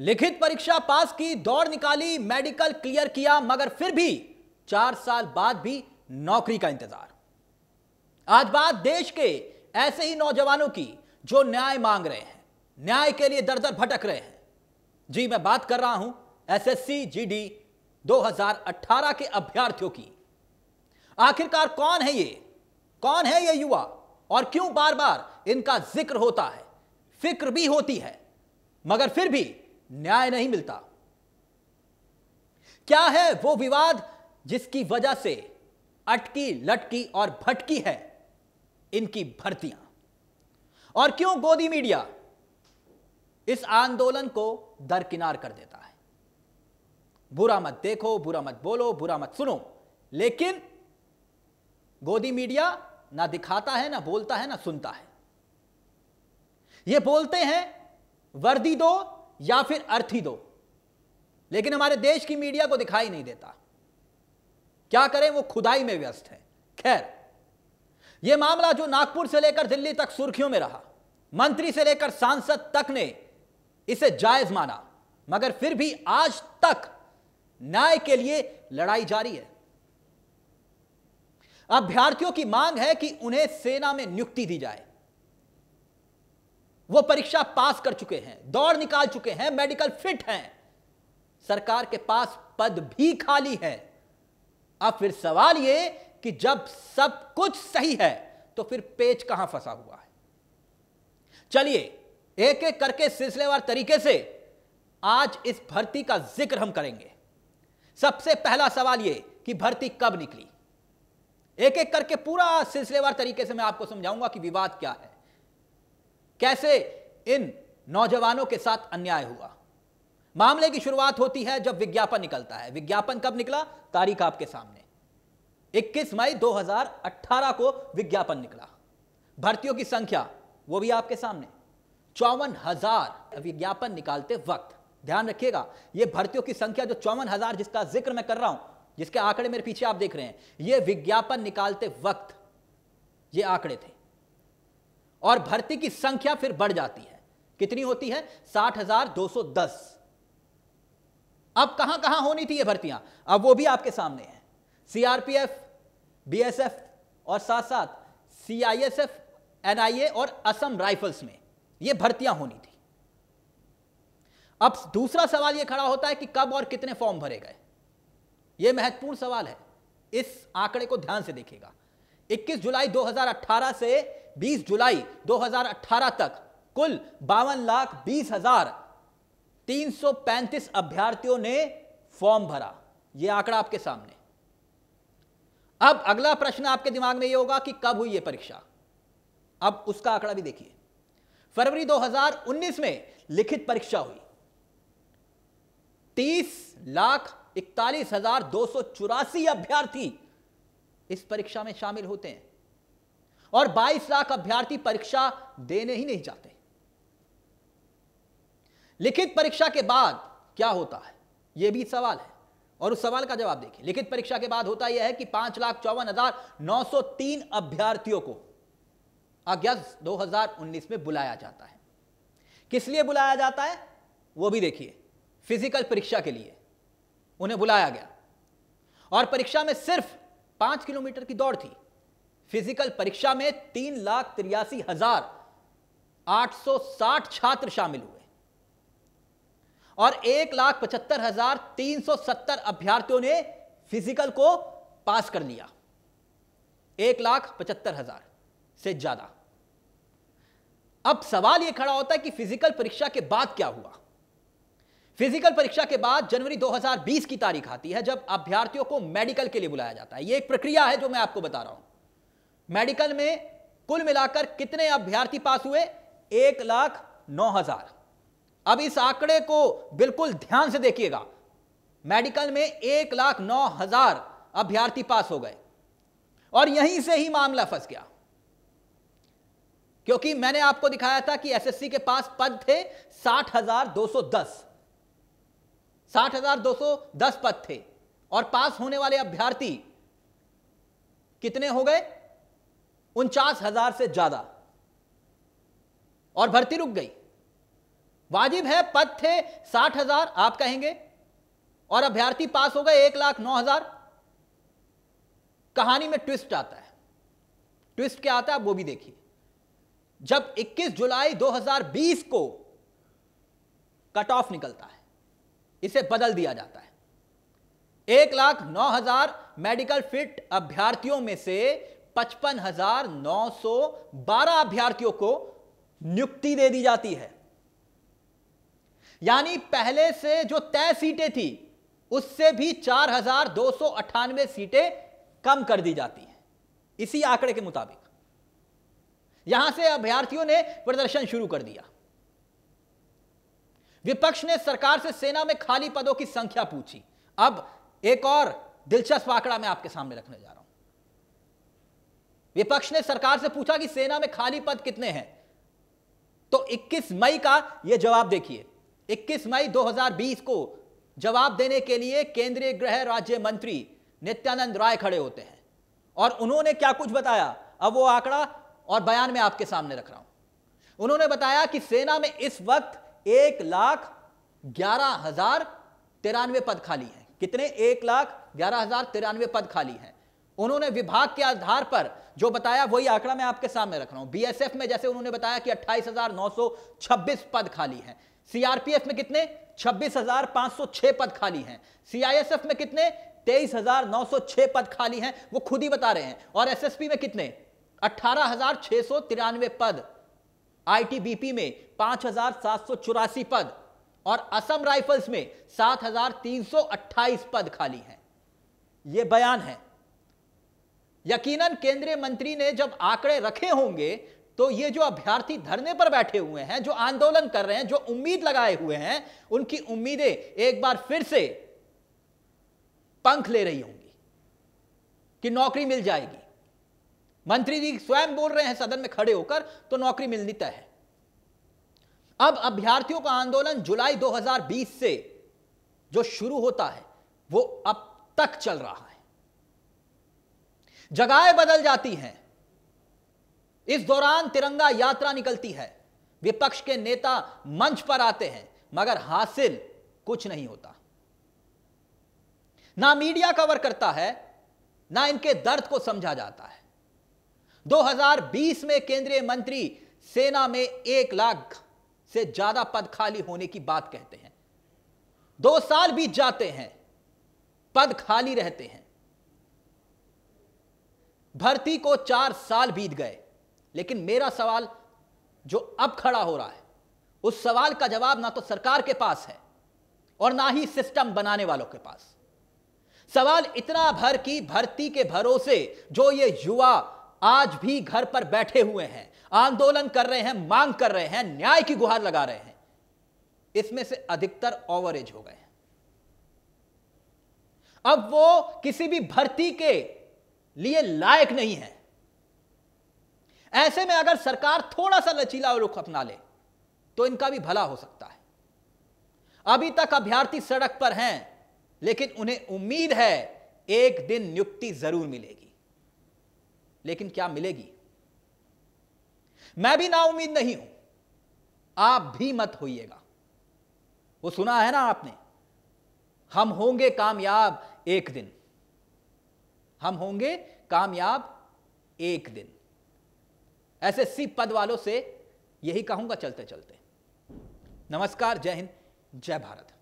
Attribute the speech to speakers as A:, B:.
A: लिखित परीक्षा पास की दौड़ निकाली मेडिकल क्लियर किया मगर फिर भी चार साल बाद भी नौकरी का इंतजार आज बात देश के ऐसे ही नौजवानों की जो न्याय मांग रहे हैं न्याय के लिए दर दर भटक रहे हैं जी मैं बात कर रहा हूं एसएससी जीडी 2018 के अभ्यर्थियों की आखिरकार कौन है ये कौन है ये युवा और क्यों बार बार इनका जिक्र होता है फिक्र भी होती है मगर फिर भी न्याय नहीं मिलता क्या है वो विवाद जिसकी वजह से अटकी लटकी और भटकी है इनकी भर्तियां और क्यों गोदी मीडिया इस आंदोलन को दरकिनार कर देता है बुरा मत देखो बुरा मत बोलो बुरा मत सुनो लेकिन गोदी मीडिया ना दिखाता है ना बोलता है ना सुनता है ये बोलते हैं वर्दी दो या फिर अर्थ ही दो लेकिन हमारे देश की मीडिया को दिखाई नहीं देता क्या करें वो खुदाई में व्यस्त है खैर यह मामला जो नागपुर से लेकर दिल्ली तक सुर्खियों में रहा मंत्री से लेकर सांसद तक ने इसे जायज माना मगर फिर भी आज तक न्याय के लिए लड़ाई जारी है अभ्यर्थियों की मांग है कि उन्हें सेना में नियुक्ति दी जाए वो परीक्षा पास कर चुके हैं दौड़ निकाल चुके हैं मेडिकल फिट हैं सरकार के पास पद भी खाली है अब फिर सवाल ये कि जब सब कुछ सही है तो फिर पेच कहां फंसा हुआ है चलिए एक एक करके सिलसिलेवार तरीके से आज इस भर्ती का जिक्र हम करेंगे सबसे पहला सवाल यह कि भर्ती कब निकली एक एक करके पूरा सिलसिलेवार तरीके से मैं आपको समझाऊंगा कि विवाद क्या है कैसे इन नौजवानों के साथ अन्याय हुआ मामले की शुरुआत होती है जब विज्ञापन निकलता है विज्ञापन कब निकला तारीख आपके सामने 21 मई 2018 को विज्ञापन निकला भर्तियों की संख्या वो भी आपके सामने चौवन हजार विज्ञापन निकालते वक्त ध्यान रखिएगा ये भर्तियों की संख्या जो चौवन हजार जिसका जिक्र मैं कर रहा हूं जिसके आंकड़े मेरे पीछे आप देख रहे हैं यह विज्ञापन निकालते वक्त ये आंकड़े थे और भर्ती की संख्या फिर बढ़ जाती है कितनी होती है साठ हजार दो सौ दस अब कहां कहां होनी थी ये भर्तियां अब वो भी आपके सामने है सीआरपीएफ बीएसएफ और साथ साथ सीआईएसएफ एनआईए और असम राइफल्स में ये भर्तियां होनी थी अब दूसरा सवाल ये खड़ा होता है कि कब और कितने फॉर्म भरे गए यह महत्वपूर्ण सवाल है इस आंकड़े को ध्यान से देखिएगा 21 जुलाई 2018 से 20 जुलाई 2018 तक कुल बावन लाख बीस हजार तीन सौ पैंतीस अभ्यर्थियों ने फॉर्म भरा यह आंकड़ा आपके सामने अब अगला प्रश्न आपके दिमाग में यह होगा कि कब हुई यह परीक्षा अब उसका आंकड़ा भी देखिए फरवरी 2019 में लिखित परीक्षा हुई तीस लाख इकतालीस हजार दो सौ चौरासी अभ्यर्थी इस परीक्षा में शामिल होते हैं और 22 लाख अभ्यर्थी परीक्षा देने ही नहीं चाहते लिखित परीक्षा के बाद क्या होता है यह भी सवाल है और उस सवाल का जवाब देखिए लिखित परीक्षा के बाद होता यह है कि पांच लाख चौवन हजार नौ सौ तीन अभ्यर्थियों को अगस्त 2019 में बुलाया जाता है किस लिए बुलाया जाता है वो भी देखिए फिजिकल परीक्षा के लिए उन्हें बुलाया गया और परीक्षा में सिर्फ पांच किलोमीटर की दौड़ थी फिजिकल परीक्षा में तीन लाख तिरियासी हजार आठ सौ साठ छात्र शामिल हुए और एक लाख पचहत्तर हजार तीन सौ सत्तर अभ्यर्थियों ने फिजिकल को पास कर लिया एक लाख पचहत्तर हजार से ज्यादा अब सवाल यह खड़ा होता है कि फिजिकल परीक्षा के बाद क्या हुआ फिजिकल परीक्षा के बाद जनवरी 2020 की तारीख आती है जब अभ्यर्थियों को मेडिकल के लिए बुलाया जाता है यह एक प्रक्रिया है जो मैं आपको बता रहा हूं मेडिकल में कुल मिलाकर कितने अभ्यर्थी पास हुए एक लाख नौ हजार अब इस आंकड़े को बिल्कुल ध्यान से देखिएगा मेडिकल में एक लाख नौ हजार अभ्यर्थी पास हो गए और यहीं से ही मामला फंस गया क्योंकि मैंने आपको दिखाया था कि एसएससी के पास पद थे साठ हजार दो सौ दस साठ हजार दो सौ दस पद थे और पास होने वाले अभ्यर्थी कितने हो गए उनचास हजार से ज्यादा और भर्ती रुक गई वाजिब है पद थे साठ हजार आप कहेंगे और अभ्यर्थी पास हो गए एक लाख नौ हजार कहानी में ट्विस्ट आता है ट्विस्ट क्या आता है वो भी देखिए जब 21 जुलाई 2020 को कट ऑफ निकलता है इसे बदल दिया जाता है एक लाख नौ हजार मेडिकल फिट अभ्यर्थियों में से पचपन हजार नौ सौ बारह अभ्यर्थियों को नियुक्ति दे दी जाती है यानी पहले से जो तय सीटें थी उससे भी चार हजार दो सौ अट्ठानवे सीटें कम कर दी जाती हैं इसी आंकड़े के मुताबिक यहां से अभ्यर्थियों ने प्रदर्शन शुरू कर दिया विपक्ष ने सरकार से सेना में खाली पदों की संख्या पूछी अब एक और दिलचस्प आंकड़ा मैं आपके सामने रखने जा रहा हूं विपक्ष ने सरकार से पूछा कि सेना में खाली पद कितने हैं तो 21 मई का यह जवाब देखिए 21 मई 2020 को जवाब देने के लिए केंद्रीय गृह राज्य मंत्री नित्यानंद राय खड़े होते हैं और उन्होंने क्या कुछ बताया अब वो आंकड़ा और बयान में आपके सामने रख रहा हूं उन्होंने बताया कि सेना में इस वक्त एक लाख ग्यारह हजार तिरानवे पद खाली हैं कितने एक लाख ग्यारह हजार तिरानवे पद खाली हैं उन्होंने विभाग के आधार पर जो बताया वही आंकड़ा मैं आपके सामने रख रहा हूं बीएसएफ में जैसे उन्होंने बताया कि 28,926 पद खाली हैं सीआरपीएफ में कितने 26,506 पद खाली हैं सीआईएसएफ में कितने 23,906 पद खाली हैं वो खुद ही बता रहे हैं और एसएसपी में कितने 18,693 पद आईटीबीपी में चौरासी पद और असम राइफल्स में अट्ठाईस पद खाली हैं यह बयान है यकीनन केंद्रीय मंत्री ने जब आंकड़े रखे होंगे तो ये जो अभ्यर्थी धरने पर बैठे हुए हैं जो आंदोलन कर रहे हैं जो उम्मीद लगाए हुए हैं उनकी उम्मीदें एक बार फिर से पंख ले रही होंगी कि नौकरी मिल जाएगी मंत्री जी स्वयं बोल रहे हैं सदन में खड़े होकर तो नौकरी मिलनी तय है अब अभ्यर्थियों का आंदोलन जुलाई 2020 से जो शुरू होता है वो अब तक चल रहा है जगहें बदल जाती हैं इस दौरान तिरंगा यात्रा निकलती है विपक्ष के नेता मंच पर आते हैं मगर हासिल कुछ नहीं होता ना मीडिया कवर करता है ना इनके दर्द को समझा जाता है 2020 में केंद्रीय मंत्री सेना में एक लाख से ज्यादा पद खाली होने की बात कहते हैं दो साल बीत जाते हैं पद खाली रहते हैं भर्ती को चार साल बीत गए लेकिन मेरा सवाल जो अब खड़ा हो रहा है उस सवाल का जवाब ना तो सरकार के पास है और ना ही सिस्टम बनाने वालों के पास सवाल इतना भर की भर्ती के भरोसे जो ये युवा आज भी घर पर बैठे हुए हैं आंदोलन कर रहे हैं मांग कर रहे हैं न्याय की गुहार लगा रहे हैं इसमें से अधिकतर ओवरेज हो गए हैं अब वो किसी भी भर्ती के लिए लायक नहीं है ऐसे में अगर सरकार थोड़ा सा लचीला रुख अपना ले तो इनका भी भला हो सकता है अभी तक अभ्यर्थी सड़क पर हैं लेकिन उन्हें उम्मीद है एक दिन नियुक्ति जरूर मिलेगी लेकिन क्या मिलेगी मैं भी ना उम्मीद नहीं हूं आप भी मत होइएगा वो सुना है ना आपने हम होंगे कामयाब एक दिन हम होंगे कामयाब एक दिन ऐसे सी पद वालों से यही कहूंगा चलते चलते नमस्कार जय हिंद जय भारत